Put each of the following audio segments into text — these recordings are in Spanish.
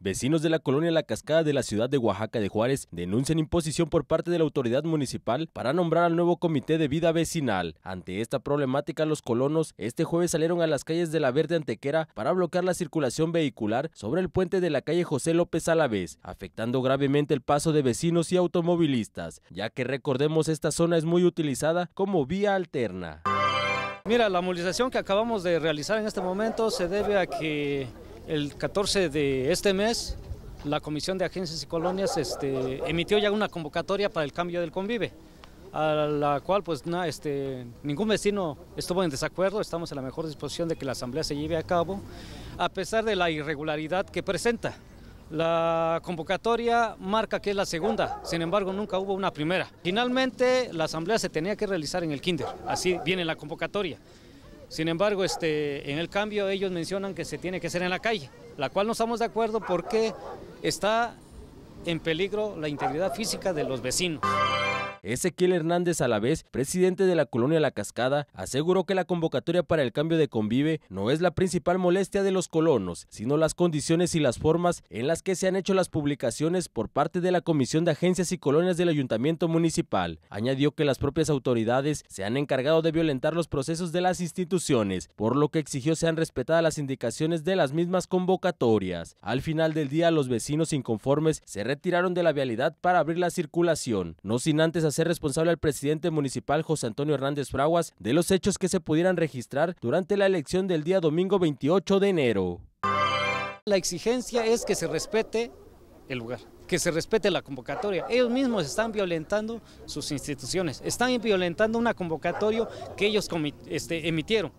Vecinos de la colonia La Cascada de la ciudad de Oaxaca de Juárez denuncian imposición por parte de la autoridad municipal para nombrar al nuevo Comité de Vida Vecinal. Ante esta problemática, los colonos este jueves salieron a las calles de la Verde Antequera para bloquear la circulación vehicular sobre el puente de la calle José López Alavés, afectando gravemente el paso de vecinos y automovilistas, ya que recordemos esta zona es muy utilizada como vía alterna. Mira, la movilización que acabamos de realizar en este momento se debe a que el 14 de este mes, la Comisión de Agencias y Colonias este, emitió ya una convocatoria para el cambio del convive, a la cual pues este, ningún vecino estuvo en desacuerdo, estamos en la mejor disposición de que la asamblea se lleve a cabo, a pesar de la irregularidad que presenta. La convocatoria marca que es la segunda, sin embargo nunca hubo una primera. Finalmente la asamblea se tenía que realizar en el kinder, así viene la convocatoria. Sin embargo, este, en el cambio ellos mencionan que se tiene que hacer en la calle, la cual no estamos de acuerdo porque está en peligro la integridad física de los vecinos. Ezequiel Hernández vez presidente de la colonia La Cascada, aseguró que la convocatoria para el cambio de convive no es la principal molestia de los colonos, sino las condiciones y las formas en las que se han hecho las publicaciones por parte de la Comisión de Agencias y Colonias del Ayuntamiento Municipal. Añadió que las propias autoridades se han encargado de violentar los procesos de las instituciones, por lo que exigió sean respetadas las indicaciones de las mismas convocatorias. Al final del día, los vecinos inconformes se retiraron de la vialidad para abrir la circulación, no sin antes hacer responsable al presidente municipal José Antonio Hernández Fraguas de los hechos que se pudieran registrar durante la elección del día domingo 28 de enero. La exigencia es que se respete el lugar, que se respete la convocatoria. Ellos mismos están violentando sus instituciones, están violentando una convocatoria que ellos este, emitieron.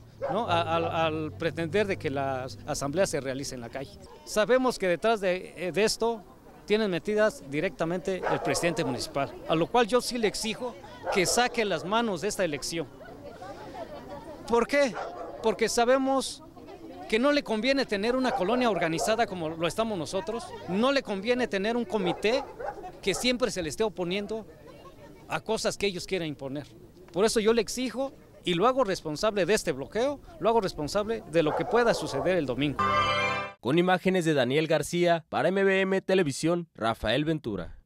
Al, pretender de que la asamblea se realice en la calle. Sabemos que detrás de eh, esto tienen metidas directamente el presidente municipal, a lo cual yo sí le exijo que saque las manos de esta elección. ¿Por qué? Porque sabemos que no le conviene tener una colonia organizada como lo estamos nosotros, no le conviene tener un comité que siempre se le esté oponiendo a cosas que ellos quieran imponer. Por eso yo le exijo y lo hago responsable de este bloqueo, lo hago responsable de lo que pueda suceder el domingo con imágenes de Daniel García para MBM Televisión, Rafael Ventura.